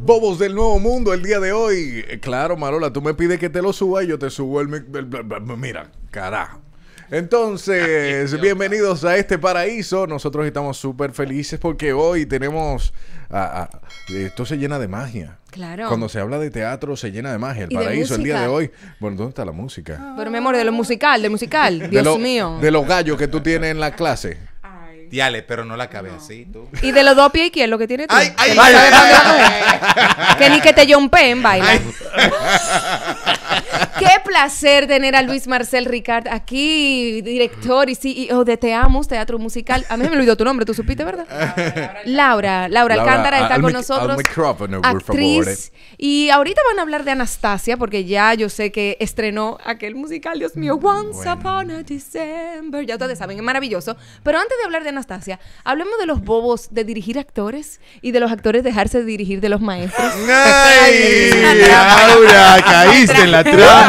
Bobos del Nuevo Mundo el día de hoy. Eh, claro, Marola, tú me pides que te lo suba y yo te subo el... mira, carajo. Entonces, bienvenidos a este paraíso. Nosotros estamos súper felices porque hoy tenemos... esto se llena de magia. Claro. Cuando se habla de teatro se llena de magia. El paraíso el día de hoy. Bueno, ¿dónde está la música? Pero mi amor, de lo musical, de musical. Dios mío. De los gallos que tú tienes en la clase pero no la cabecito así, tú. Y de los dos pies lo que tiene tú. Ay, ay, que, que ni que te jompen, baila. Qué placer tener a Luis Marcel Ricard aquí, director y e o de Te Amos, este Teatro Musical. A mí me olvidó tu nombre, tú supiste, ¿verdad? Laura, Laura, Alcántara está con nosotros. Actriz. Eh. Y ahorita van a hablar de Anastasia, porque ya yo sé que estrenó aquel musical, Dios mío, mm, Once Upon a December. Ya ustedes saben, es maravilloso. Pero antes de hablar de Anastasia, hablemos de los bobos de dirigir actores y de los actores dejarse de dirigir de los maestros. ¡Ay! Laura, caíste en la trama!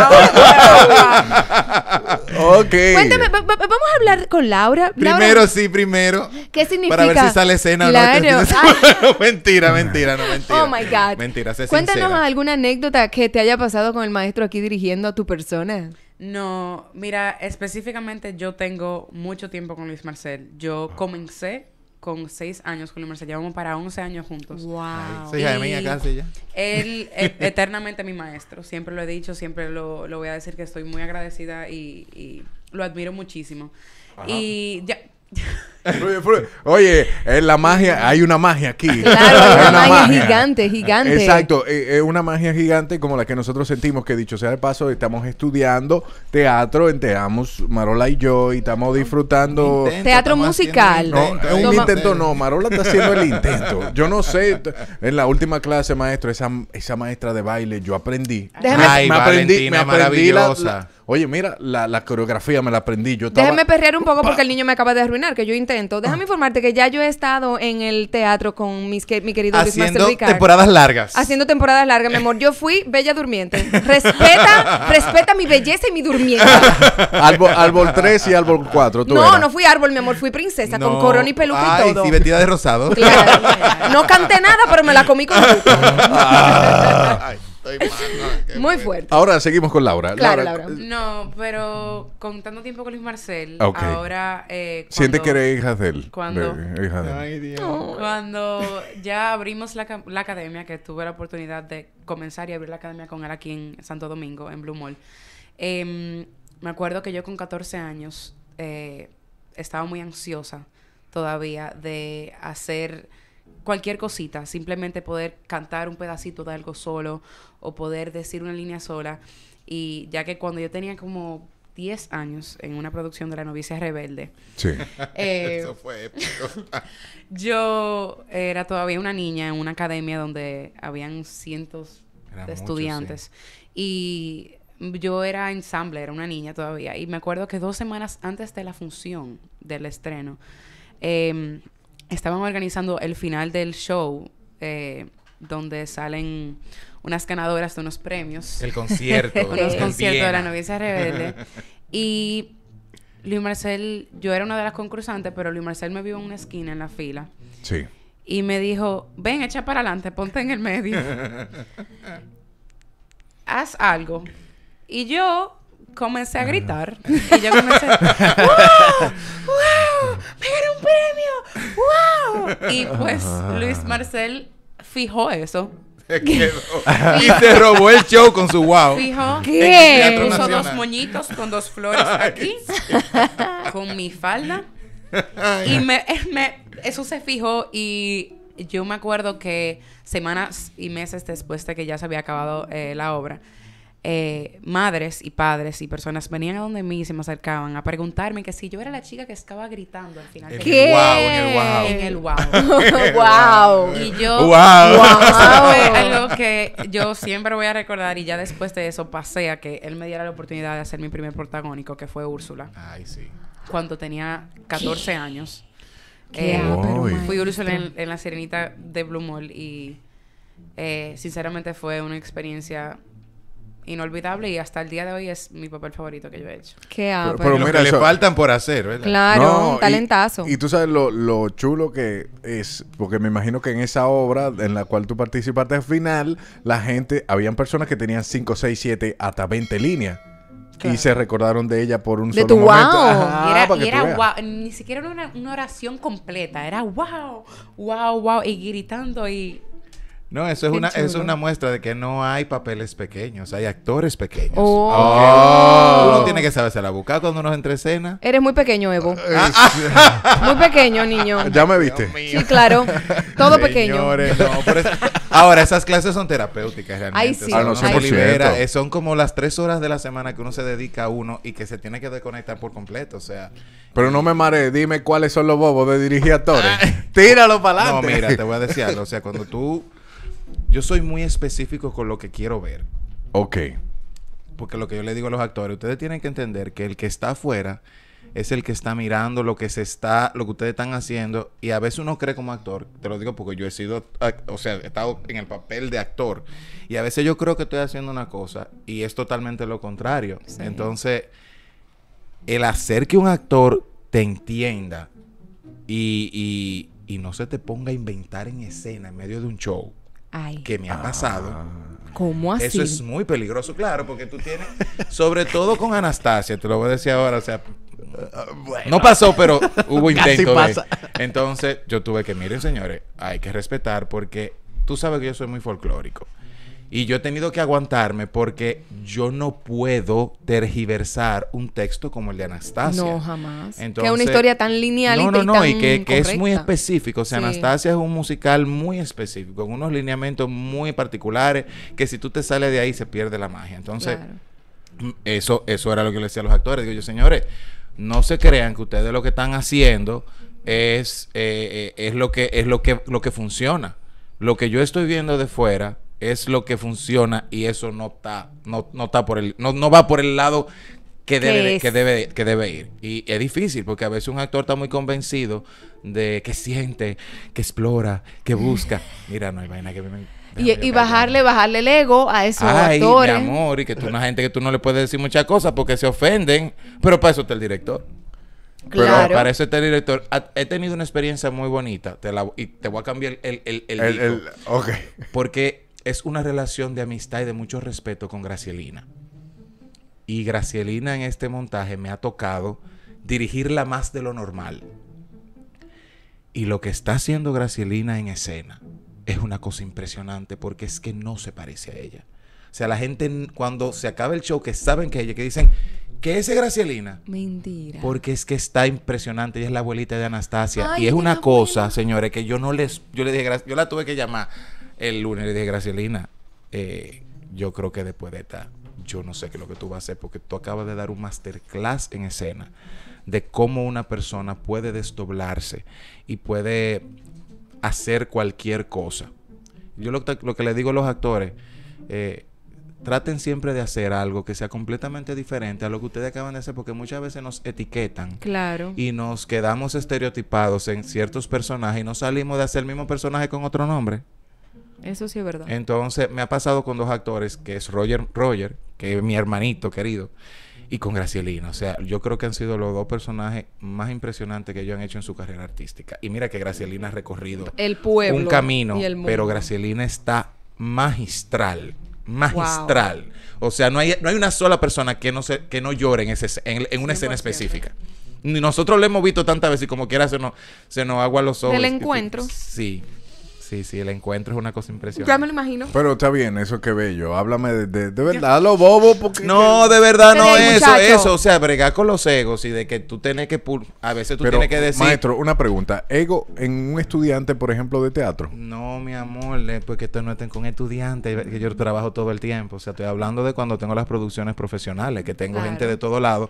ok. Cuéntame, vamos a hablar con Laura. Primero sí, primero. ¿Qué significa? Para ver si sale escena o no. Ah. mentira, mentira, no, mentira. Oh my God. Mentira, Cuéntanos alguna anécdota que te haya pasado con el maestro aquí dirigiendo a tu persona. No, mira, específicamente yo tengo mucho tiempo con Luis Marcel. Yo comencé con seis años con el Llevamos para 11 años juntos. ¡Wow! Sí, casi ya. Él, eternamente mi maestro. Siempre lo he dicho, siempre lo, voy a decir que estoy muy agradecida y, lo admiro muchísimo. Y ya, Oye, es la magia, hay una magia aquí. una, magia, gigante, gigante. Exacto, eh, es una magia gigante como la que nosotros sentimos, que dicho sea de paso, estamos estudiando teatro, entramos Marola y yo, y estamos disfrutando... teatro musical. No, un intento no, ¿eh? Marola está haciendo el intento. Yo no sé, en la última clase, maestro, esa, esa maestra de baile, yo aprendí. Ay, me aprendí, me aprendí Oye, mira, la, coreografía me la aprendí. Yo estaba... Déjame perrear un poco porque el niño me acaba de arruinar, que yo intento. Déjame ah. informarte que ya yo he estado en el teatro con mis que, mi querido Haciendo temporadas largas. Haciendo temporadas largas, mi amor. Yo fui bella durmiente. Respeta, respeta mi belleza y mi durmiente. árbol, 3 y árbol 4. no, no fui árbol, mi amor. Fui princesa con corona y peluca y todo. Y vestida de rosado. Claro. No canté nada, pero me la comí con Muy fuerte. Ahora seguimos con Laura. Claro, Laura. Eh, no, pero contando tiempo con Luis Marcel, ahora. Eh, Siente que eres hija de él. Cuando. Ay, Dios. Cuando ya abrimos la, academia, que tuve la oportunidad de comenzar y abrir la academia con él aquí en Santo Domingo, en Blue Mall. Em, me acuerdo que yo con 14 años eh, estaba muy ansiosa todavía de hacer cualquier cosita, simplemente poder cantar un pedacito de algo solo o poder decir una línea sola. Y ya que cuando yo tenía como 10 años en una producción de La novicia rebelde. Eh, Eso fue yo era todavía una niña en una academia donde habían cientos de estudiantes. Y yo era ensamble, era una niña todavía. Y me acuerdo que dos semanas antes de la función, del estreno, em, estaban organizando el final del show eh, donde salen unas ganadoras de unos premios. El concierto. El conciertos de la novicia rebelde. y Luis Marcel, yo era una de las concursantes, pero Luis Marcel me vio en una esquina en la fila. Sí. Y me dijo, ven, echa para adelante, ponte en el medio. Haz algo. Y yo comencé a gritar. y yo comencé, ¡Wow! ¡Wow! ¡Me gané un ¡Wow! Y pues Luis Marcel fijó eso. Se quedó. y se robó el show con su wow. Fijo. ¿Qué? puso dos moñitos con dos flores aquí. con mi falda. Y me, eso se fijó y yo me acuerdo que semanas y meses después de que ya se había acabado eh, la obra, eh, madres y padres y personas venían a donde mí y se me acercaban a preguntarme que si yo era la chica que estaba gritando al final. ¿Qué? En el wow, en el wow. wow. Y yo, wow. algo que yo siempre voy a recordar y ya después de eso pasé a que él me diera la oportunidad de hacer mi primer protagónico, que fue Úrsula. Ay, sí. Cuando tenía 14 años. Eh, oh, fui Úrsula en, La Sirenita de Blue Mall y eh, sinceramente fue una experiencia inolvidable y hasta el día de hoy es mi papel favorito que yo he hecho. Qué pero, pero mira, le faltan por hacer, ¿verdad? Claro, un talentazo. Y, tú sabes lo, chulo que es, porque me imagino que en esa obra en la cual tú participaste al final, la gente, habían personas que tenían 5, 6, 7, hasta 20 líneas. Y se recordaron de ella por un solo momento. Wow. y era, wow. Ni siquiera una, una, oración completa. Era wow, wow, wow. Y gritando y no, eso es, una, es una muestra de que no hay papeles pequeños, hay actores pequeños. Oh. Uno oh. tiene que saberse la buscar cuando uno entre escena. Eres muy pequeño, Evo. Ah, ah. muy pequeño, niño. Ya me viste. Sí, claro. Todo pequeño. Ahora, esas clases son terapéuticas realmente. Ahí sí. Ah, eh, son como las tres horas de la semana que uno se dedica a uno y que se tiene que desconectar por completo. O sea. Pero no me mare, dime cuáles son los bobos de dirigir actores. Tíralo para adelante. No, mira, te voy a decir O sea, cuando tú yo soy muy específico con lo que quiero ver. Ok. Porque lo que yo le digo a los actores, ustedes tienen que entender que el que está afuera es el que está mirando lo que se está, lo que ustedes están haciendo. Y a veces uno cree como actor, te lo digo porque yo he sido, o sea, he estado en el papel de actor. Y a veces yo creo que estoy haciendo una cosa y es totalmente lo contrario. Entonces, el hacer que un actor te entienda y, y no se te ponga a inventar en escena en medio de un show que me ha ah. pasado. ¿Cómo así? Eso es muy peligroso, claro, porque tú tienes, sobre todo con Anastasia, te lo voy a decir ahora, o sea, No pasó, pero hubo intento. Entonces, yo tuve que, miren, señores, hay que respetar porque tú sabes que yo soy muy folclórico. Y yo he tenido que aguantarme porque yo no puedo tergiversar un texto como el de Anastasia. No, jamás. que es una historia tan lineal no, y, no, no, y, y que, es muy específico. O sea, Anastasia es un musical muy específico, con unos lineamientos muy particulares que si tú te sales de ahí se pierde la magia. Entonces, mm, eso, eso era lo que le decía a los actores. Digo yo, señores, no se crean que ustedes lo que están haciendo es, eh, eh, es, lo, que, es lo, que, lo que funciona. Lo que yo estoy viendo de fuera es lo que funciona y eso no está, no, no está por el, no, no va por el lado que debe, que debe, que debe ir. Y es difícil porque a veces un actor está muy convencido de que siente, que explora, que busca. Mira, no hay vaina que me y, bajarle, bajarle el ego a esos Ay, Mi amor, y que tú una gente que tú no le puedes decir muchas cosas porque se ofenden, pero para eso está el director. Claro. Pero para eso está el director. he tenido una experiencia muy bonita. Te la, y te voy a cambiar el... el, el, el, el, el okay. Porque es una relación de amistad y de mucho respeto con Gracielina. Y Gracielina en este montaje me ha tocado dirigirla más de lo normal. Y lo que está haciendo Gracielina en escena es una cosa impresionante porque es que no se parece a ella. O sea, la gente cuando se acaba el show que saben que ella, que dicen, ¿Qué es Gracielina? Mentira. Porque es que está impresionante. Ella es la abuelita de Anastasia. y es una cosa, señores, que yo no les. Yo le dije, yo la tuve que llamar el lunes le dije, Gracielina, eh, yo creo que después de esta, yo no sé qué es lo que tú vas a hacer, porque tú acabas de dar un masterclass en escena de cómo una persona puede desdoblarse y puede hacer cualquier cosa. Yo lo, que le digo a los actores, eh, traten siempre de hacer algo que sea completamente diferente a lo que ustedes acaban de hacer, porque muchas veces nos etiquetan. Claro. Y nos quedamos estereotipados en ciertos personajes y no salimos de hacer el mismo personaje con otro nombre. Eso sí es verdad. Entonces, me ha pasado con dos actores, que es Roger, Roger, que es mi hermanito querido, y con Gracielina. O sea, yo creo que han sido los dos personajes más impresionantes que ellos han hecho en su carrera artística. Y mira que Gracielina ha recorrido el pueblo un camino, pero Gracielina está magistral magistral. O sea, no hay, no hay una sola persona que no, se, que no llore en, ese, en, una escena específica. Nosotros lo hemos visto tantas veces y como quiera se nos, se nos agua los ojos. El encuentro. Sí. Sí, sí, el encuentro es una cosa impresionante. Ya me lo imagino. Pero está bien, eso que bello. Háblame de, de, verdad, lo bobo. no, de verdad, no eso, eso. O sea, bregar con los egos y de que tú tienes que. A veces tú tienes que decir. Maestro, una pregunta. ¿Ego en un estudiante, por ejemplo, de teatro? No, mi amor, porque pues esto no estén con estudiantes, que yo trabajo todo el tiempo. O sea, estoy hablando de cuando tengo las producciones profesionales, que tengo gente de todo lado.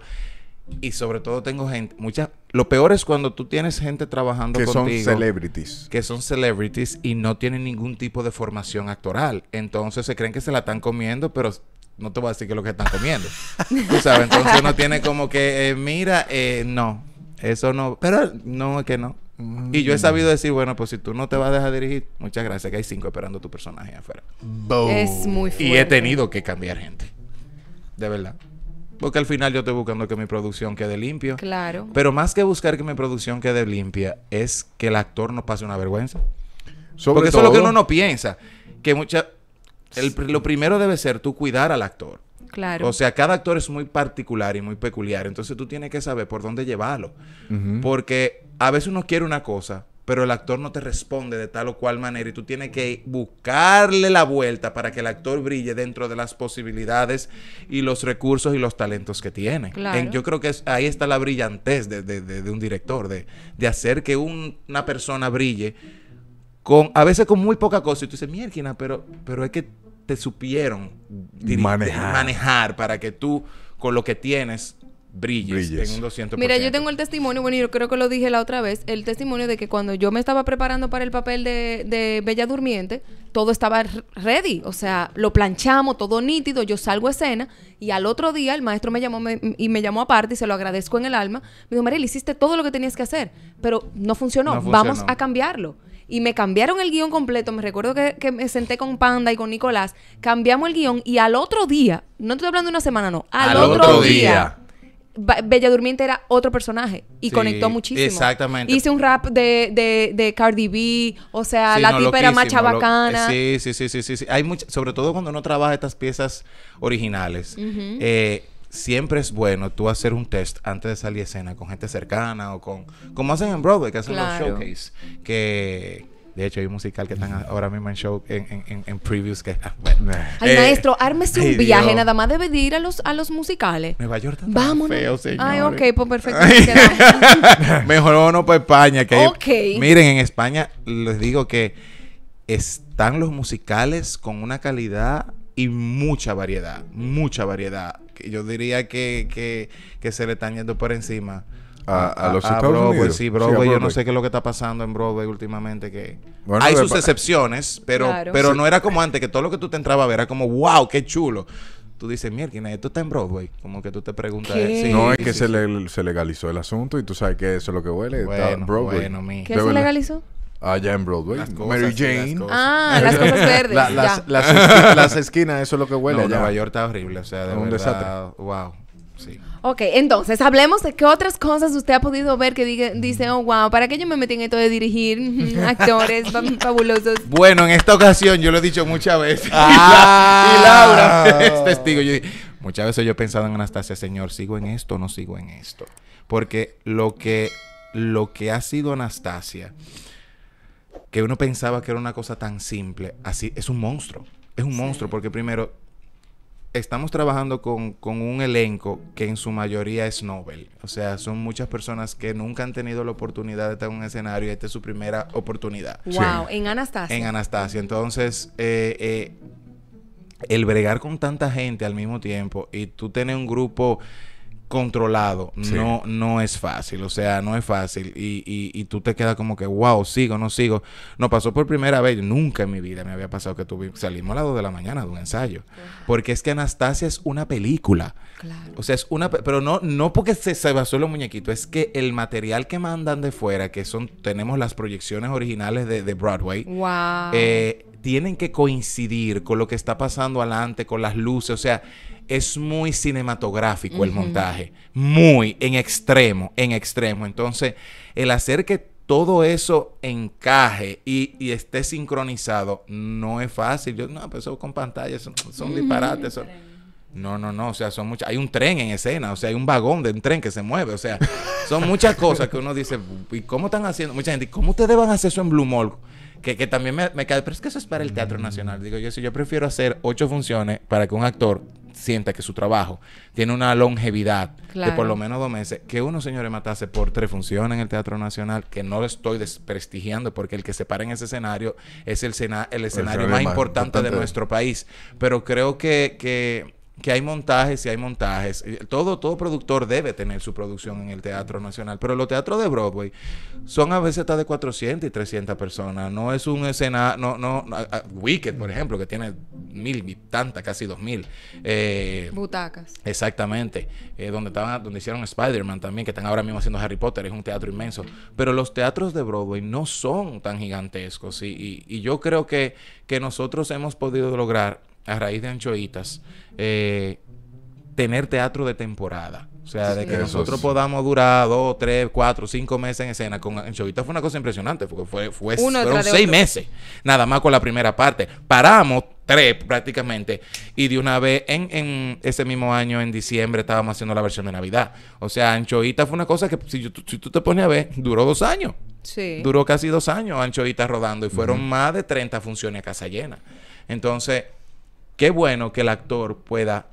Y sobre todo tengo gente, muchas, lo peor es cuando tú tienes gente trabajando que son celebrities. Que son celebrities y no tienen ningún tipo de formación actoral. Entonces se creen que se la están comiendo, pero no te voy a decir que es lo que están comiendo. tú sabes, entonces uno tiene como que, eh, mira, eh, no, eso no, pero no, es que no. Mm, y yo he mm. sabido decir, bueno, pues si tú no te vas a dejar dirigir, muchas gracias, que hay cinco esperando tu personaje afuera. Es muy fuerte. Y he tenido que cambiar gente. De verdad. Porque al final yo estoy buscando que mi producción quede limpia. Claro. Pero más que buscar que mi producción quede limpia, es que el actor no pase una vergüenza. Sobre Porque eso es lo que uno no piensa. Que mucha. lo primero debe ser tú cuidar al actor. Claro. O sea, cada actor es muy particular y muy peculiar. Entonces tú tienes que saber por dónde llevarlo. Porque a veces uno quiere una cosa, pero el actor no te responde de tal o cual manera y tú tienes que buscarle la vuelta para que el actor brille dentro de las posibilidades y los recursos y los talentos que tiene. yo creo que ahí está la brillantez de, un director, de, hacer que una persona brille con a veces con muy poca cosa y tú dices, mierda, pero, es que te supieron manejar para que tú con lo que tienes brilles, un 200%. Mira, yo tengo el testimonio, bueno, yo creo que lo dije la otra vez, el testimonio de que cuando yo me estaba preparando para el papel de, Bella Durmiente, todo estaba ready, o sea, lo planchamos, todo nítido, yo salgo a escena y al otro día el maestro me llamó y me llamó aparte y se lo agradezco en el alma, me dijo, Mariel, hiciste todo lo que tenías que hacer, pero no funcionó, vamos a cambiarlo y me cambiaron el guión completo. Me recuerdo que, me senté con Panda y con Nicolás, cambiamos el guión y al otro día, no estoy hablando de una semana, no, al, otro, día, Bella Durmiente era otro personaje y conectó muchísimo. Exactamente. Hice un rap de, de, Cardi B, o sea, la tipa era más chavacana. Sí, sí, sí, sí, sí, Hay sobre todo cuando uno trabaja estas piezas originales. siempre es bueno tú hacer un test antes de salir a escena con gente cercana o con... Como hacen en Broadway, que hacen los showcase. Que de hecho, hay un musical que están mm. ahora mismo en show, en, en, en previews que... Ah, ay, eh, maestro, ármese un viaje. Nada más debe de ir a los, a los musicales. Nueva York también Vámonos. feo, Ay, ok, pues perfecto. Mejor uno para España. Que miren, en España les digo que están los musicales con una calidad y mucha variedad. Mucha variedad. Yo diría que, que se le están yendo por encima a, los Estados Broadway, Unidos. Sí, Broadway, yo no sé qué es lo que está pasando en Broadway últimamente. que Hay sus excepciones, pero, pero no era como antes, que todo lo que tú te entraba a ver era como, wow, qué chulo. Tú dices, mierda, esto está en Broadway. Como que tú te preguntas. Sí, no, es que se, legalizó el asunto y tú sabes que eso es lo que huele. en Broadway. Bueno, ¿Qué se legalizó? Allá en Broadway. Mary Jane. ah, las cosas verdes. las, esquinas, eso es lo que huele. allá. Nueva York está horrible. O sea, de un verdad, Wow. Sí. Ok, entonces hablemos de qué otras cosas usted ha podido ver que dice, oh, wow, ¿para qué yo me metí en esto de dirigir actores fabulosos? Bueno, en esta ocasión yo lo he dicho muchas veces. Ah. y, Laura es testigo. muchas veces yo he pensado en Anastasia, señor, ¿sigo en esto o no sigo en esto? Porque lo que, lo que ha sido Anastasia, que uno pensaba que era una cosa tan simple, así es un monstruo. Es un monstruo porque primero estamos trabajando con, un elenco que en su mayoría es Nobel. O sea, son muchas personas que nunca han tenido la oportunidad de estar en un escenario y esta es su primera oportunidad. Wow, en Anastasia. En Anastasia. Entonces, eh, eh, el bregar con tanta gente al mismo tiempo y tú tener un grupo controlado no, no es fácil, o sea, no es fácil. Y, tú te quedas como que, wow, sigo, no sigo. No pasó por primera vez, nunca en mi vida me había pasado que tuve, salimos a las 2 de la mañana de un ensayo. Porque es que Anastasia es una película. O sea, es una, pero no, no porque se, se basó los muñequitos, es que el material que mandan de fuera, que son, tenemos las proyecciones originales de, Broadway, eh, tienen que coincidir con lo que está pasando adelante, con las luces, o sea es muy cinematográfico el montaje, muy en extremo, en extremo. Entonces, el hacer que todo eso encaje y, esté sincronizado no es fácil. Yo, no, pero pues eso con pantallas son, disparates. No, no, no, o sea, son muchas. Hay un tren en escena, o sea, hay un vagón de un tren que se mueve, o sea, son muchas cosas que uno dice, ¿y cómo están haciendo? Mucha gente, ¿cómo ustedes van a hacer eso en Blue Mall? Que, también me, me, cae, pero es que eso es para el Teatro Nacional. Digo, yo, si yo prefiero hacer ocho funciones para que un actor sienta que su trabajo tiene una longevidad de por lo menos dos meses, que uno, señores, matase por tres funciones en el Teatro Nacional, que no lo estoy desprestigiando porque el que se para en ese escenario es el, el escenario más, importante, de nuestro país. Pero creo que, que que hay montajes y hay montajes. Eh, todo, todo productor debe tener su producción en el Teatro Nacional, pero los teatros de Broadway son a veces hasta de 400 y 300 personas. No es un escena, no, no, Wicked, por ejemplo, que tiene mil y tantas, casi dos mil. Eh, Butacas. Exactamente. Eh, donde, estaban, donde hicieron Spider-Man también, que están ahora mismo haciendo Harry Potter, es un teatro inmenso. Pero los teatros de Broadway no son tan gigantescos y, yo creo que, que nosotros hemos podido lograr a raíz de anchoitas, eh, tener teatro de temporada. O sea, de que nosotros podamos durar dos, tres, cuatro, cinco meses en escena con anchoitas fue una cosa impresionante, porque fue, fue fueron seis meses, nada más con la primera parte. Paramos tres prácticamente, y de una vez en, ese mismo año, en diciembre, estábamos haciendo la versión de Navidad. O sea, Anchoita fue una cosa que, si, si tú te pones a ver, duró dos años. Sí. Duró casi dos años Anchoita rodando, y fueron más de 30 funciones a casa llena. Entonces Qué bueno que el actor pueda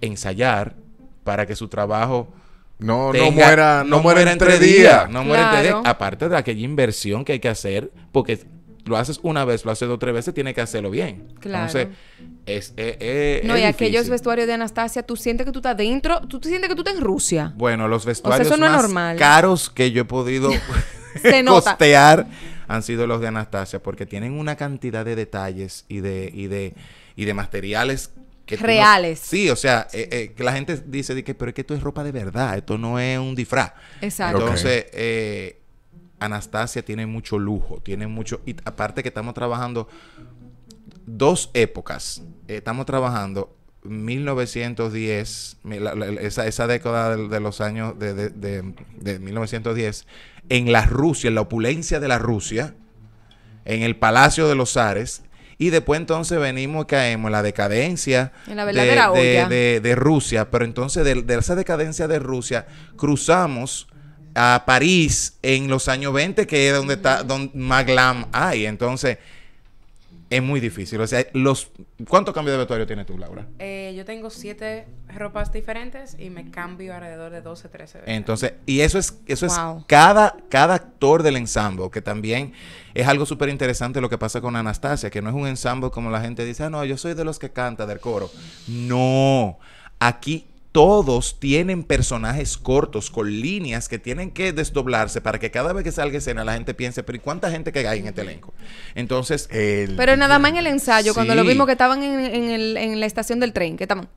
ensayar para que su trabajo no, no muera, no, muera, días. no muera en días. Aparte de aquella inversión que hay que hacer, porque lo haces una vez, lo haces dos tres veces, tiene que hacerlo bien. Claro. Entonces, es, e, e, No, y aquellos vestuarios de Anastasia, tú sientes que tú estás dentro, tú te sientes que tú estás en Rusia. Bueno, los vestuarios más normal. caros que yo he podido costear han sido los de Anastasia, porque tienen una cantidad de detalles y de, y de y de materiales que reales. sí, o sea, eh, eh, que la gente dice, pero es que esto es ropa de verdad, esto no es un disfraz. Exacto. Entonces, eh, Anastasia tiene mucho lujo, tiene mucho, y aparte que estamos trabajando dos épocas, estamos trabajando 1910, esa, década de, los años de, de, 1910, en la Rusia, en la opulencia de la Rusia, en el Palacio de los Zares, y después entonces venimos y caemos en la decadencia de, de, de, Rusia. Pero entonces de, esa decadencia de Rusia cruzamos a París en los años 20, que es donde está donde más hay. Entonces es muy difícil. O sea, los ¿cuántos cambios de vestuario tienes tú, Laura? Eh, yo tengo siete ropas diferentes y me cambio alrededor de 12, 13 veces. Entonces, y eso es eso es cada, cada actor del ensamble, que también es algo súper interesante lo que pasa con Anastasia, que no es un ensamble como la gente dice, ah, no, yo soy de los que canta del coro. No, aquí todos tienen personajes cortos con líneas que tienen que desdoblarse para que cada vez que salga escena la gente piense, pero ¿y cuánta gente que hay en este elenco? Entonces, pero nada más en el ensayo, cuando lo vimos que estaban en, la estación del tren, que estaban...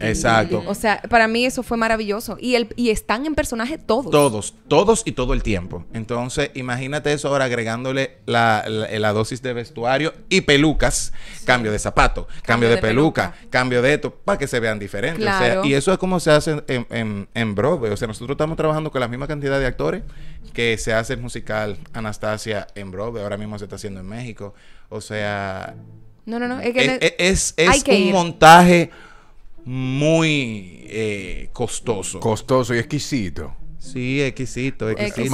Exacto. O sea, para mí eso fue maravilloso. Y, el, y están en personaje todos. Todos, todos y todo el tiempo. Entonces, imagínate eso ahora agregándole la, eh, dosis de vestuario y pelucas, cambio de zapato, cambio, de, peluca, cambio de esto, para que se vean diferentes. y eso es como se hace en, en, Broadway. O sea, nosotros estamos trabajando con la misma cantidad de actores que se hace el musical Anastasia en Broadway. Ahora mismo se está haciendo en México. O sea... No, no, Es, un montaje muy eh, costoso. Costoso y exquisito. Sí, exquisito, exquisito.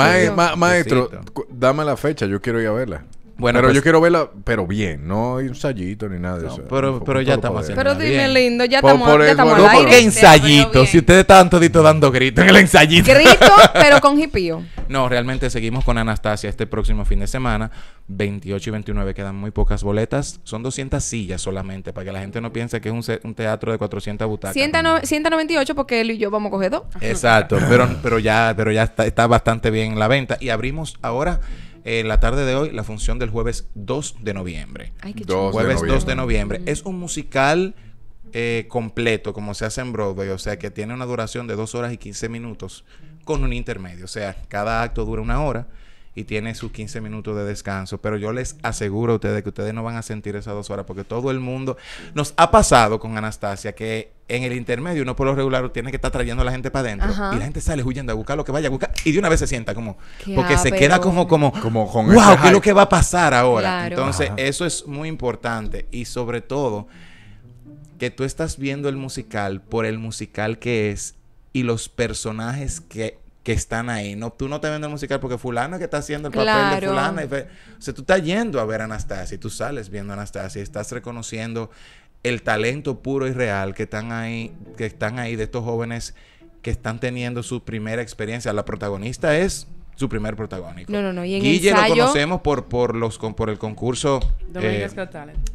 maestro, dame la fecha, yo quiero ir a verla pero pues yo quiero verla, pero bien, no hay ensayito ni nada de eso. Pero, pero ya estamos haciendo. Pero dime lindo, ya estamos, ya no, al ensayito? Si ustedes estaban toditos dando gritos en el ensayito. Grito, pero con hipío. No, realmente seguimos con Anastasia este próximo fin de semana. 28 y 29 quedan muy pocas boletas. Son 200 sillas solamente, para que la gente no piense que es un, teatro de 400 butacas. 198 porque él y yo vamos a coger dos. Exacto, pero, pero ya, pero ya está, bastante bien la venta. Y abrimos ahora la tarde de hoy la función del jueves 2 de noviembre. Ay, Jueves 2 de noviembre. Es un musical eh, completo, como se hace en Broadway, o sea que tiene una duración de 2 horas y 15 minutos con un intermedio, o sea, cada acto dura una hora y tiene sus 15 minutos de descanso. Pero yo les aseguro a ustedes que ustedes no van a sentir esas dos horas porque todo el mundo nos ha pasado con Anastasia que en el intermedio uno por lo regular tiene que estar trayendo a la gente para adentro y la gente sale huyendo a buscar lo que vaya a buscar y de una vez se sienta como porque se queda como como como con wow, ¿qué es lo que va a pasar ahora? Entonces, eso es muy importante y sobre todo que tú estás viendo el musical por el musical que es y los personajes que que están ahí. No, tú no te vendo el musical porque fulano que está haciendo el papel de fulano. O sea, tú estás yendo a ver a Anastasia, tú sales viendo a Anastasia, estás reconociendo el talento puro y real que están ahí, que están ahí de estos jóvenes que están teniendo su primera experiencia. La protagonista es su primer protagónico. No, no, no. Y en lo conocemos por, por, los, por el concurso. Eh,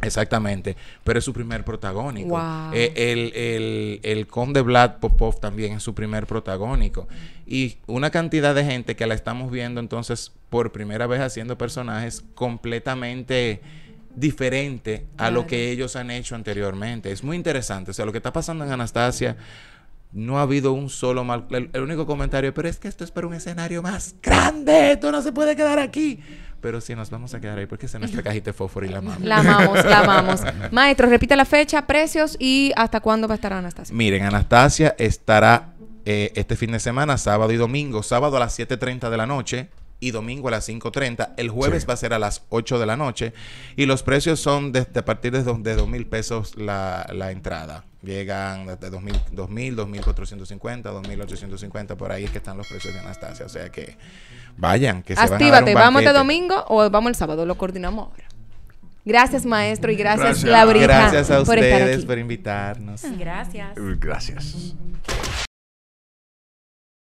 exactamente. Pero es su primer protagónico. Eh, el, el, conde Vlad Popov también es su primer protagónico. Y una cantidad de gente que la estamos viendo entonces por primera vez haciendo personajes completamente diferente a lo que ellos han hecho anteriormente. Es muy interesante. O sea, lo que está pasando en Anastasia no ha habido un solo mal. El, único comentario, pero es que esto es para un escenario más grande. Esto no se puede quedar aquí. Pero sí, nos vamos a quedar ahí porque es en nuestra cajita de fósforo y la amamos. La amamos, la amamos. Maestro, repita la fecha, precios y hasta cuándo va a estar Anastasia. Miren, Anastasia estará eh, este fin de semana, sábado y domingo. Sábado a las 7:30 de la noche y domingo a las 5.30. El jueves va a ser a las 8 de la noche. Y los precios son desde a partir de, de mil pesos la, entrada. Llegan desde 2000, mil 2450, 2850. Por ahí es que están los precios de Anastasia. O sea que vayan, que se Actívate, ¿vamos de domingo o vamos el sábado? Lo coordinamos ahora. Gracias, maestro, y gracias, gracias. Gracias a ustedes por invitarnos. Gracias. Gracias.